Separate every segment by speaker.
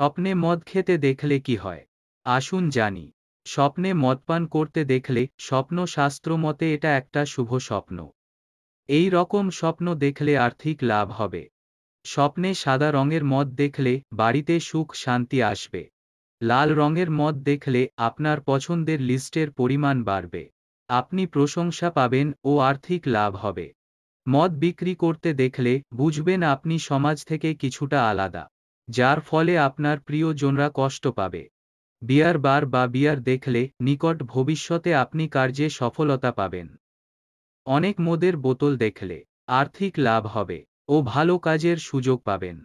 Speaker 1: স্বপ্নে মদ খেতে দেখলে কি হয় আসুন জানি স্বপ্নে মদপান করতে দেখলে স্বপ্ন শাস্ত্র মতে এটা একটা শুভ স্বপ্ন এই রকম স্বপ্ন দেখলে আর্থিক লাভ হবে স্বপ্নে সাদা রঙের মদ দেখলে বাড়িতে সুখ শান্তি আসবে লাল রঙের মদ দেখলে আপনার পছন্দের লিস্টের পরিমাণ বাড়বে আপনি প্রশংসা পাবেন ও আর্থিক লাভ হবে মদ বিক্রি করতে দেখলে বুঝবেন আপনি সমাজ থেকে কিছুটা আলাদা যার ফলে আপনার প্রিয়জনরা কষ্ট পাবে বিয়ার বার বা বিয়ার দেখলে নিকট ভবিষ্যতে আপনি কার্যে সফলতা পাবেন অনেক মোদের বোতল দেখলে আর্থিক লাভ হবে ও ভালো কাজের সুযোগ পাবেন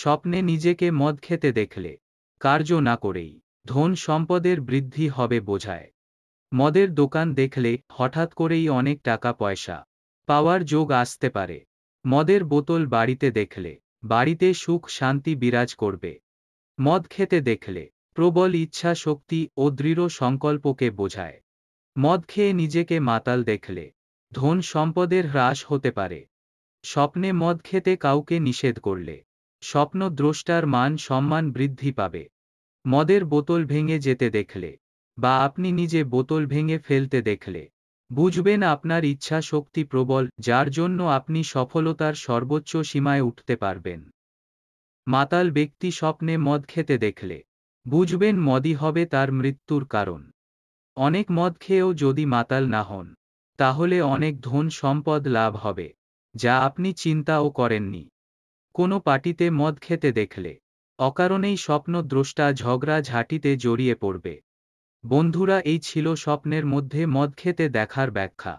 Speaker 1: স্বপ্নে নিজেকে মদ খেতে দেখলে কার্য না করেই ধন সম্পদের বৃদ্ধি হবে বোঝায় মদের দোকান দেখলে হঠাৎ করেই অনেক টাকা পয়সা পাওয়ার যোগ আসতে পারে মদের বোতল বাড়িতে দেখলে বাড়িতে সুখ শান্তি বিরাজ করবে মদ খেতে দেখলে প্রবল ইচ্ছা শক্তি ও দৃঢ় সংকল্পকে বোঝায় মদ খেয়ে নিজেকে মাতাল দেখলে ধন সম্পদের হ্রাস হতে পারে স্বপ্নে মদ খেতে কাউকে নিষেধ করলে স্বপ্নদ্রষ্টার মান সম্মান বৃদ্ধি পাবে মদের বোতল ভেঙে যেতে দেখলে বা আপনি নিজে বোতল ভেঙে ফেলতে দেখলে বুঝবেন আপনার ইচ্ছা শক্তি প্রবল যার জন্য আপনি সফলতার সর্বোচ্চ সীমায় উঠতে পারবেন মাতাল ব্যক্তি স্বপ্নে মদ খেতে দেখলে বুঝবেন মদি হবে তার মৃত্যুর কারণ অনেক মদ খেয়েও যদি মাতাল না হন তাহলে অনেক ধন সম্পদ লাভ হবে যা আপনি চিন্তাও করেননি কোনো পার্টিতে মদ খেতে দেখলে অকারণেই স্বপ্নদ্রষ্টা ঝগড়া ঝাঁটিতে জড়িয়ে পড়বে বন্ধুরা এই ছিল স্বপ্নের মধ্যে মদ খেতে দেখার ব্যাখ্যা